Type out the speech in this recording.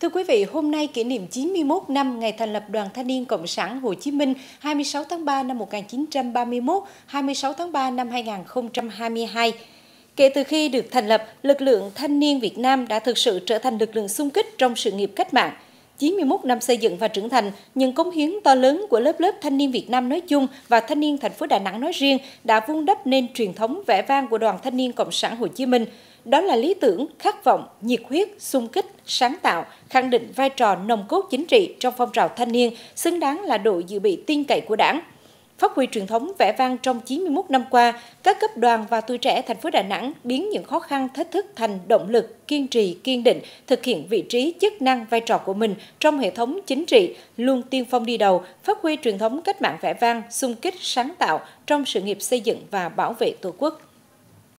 Thưa quý vị, hôm nay kỷ niệm 91 năm ngày thành lập Đoàn Thanh niên Cộng sản Hồ Chí Minh 26 tháng 3 năm 1931, 26 tháng 3 năm 2022. Kể từ khi được thành lập, lực lượng thanh niên Việt Nam đã thực sự trở thành lực lượng xung kích trong sự nghiệp cách mạng. 91 năm xây dựng và trưởng thành, những cống hiến to lớn của lớp lớp thanh niên Việt Nam nói chung và thanh niên thành phố Đà Nẵng nói riêng đã vun đắp nên truyền thống vẻ vang của Đoàn Thanh niên Cộng sản Hồ Chí Minh. Đó là lý tưởng, khát vọng, nhiệt huyết, sung kích, sáng tạo, khẳng định vai trò nồng cốt chính trị trong phong trào thanh niên, xứng đáng là đội dự bị tin cậy của đảng. Phát huy truyền thống vẻ vang trong 91 năm qua, các cấp đoàn và tuổi trẻ thành phố Đà Nẵng biến những khó khăn thách thức thành động lực, kiên trì, kiên định, thực hiện vị trí, chức năng, vai trò của mình trong hệ thống chính trị, luôn tiên phong đi đầu, phát huy truyền thống cách mạng vẻ vang, sung kích, sáng tạo trong sự nghiệp xây dựng và bảo vệ Tổ quốc.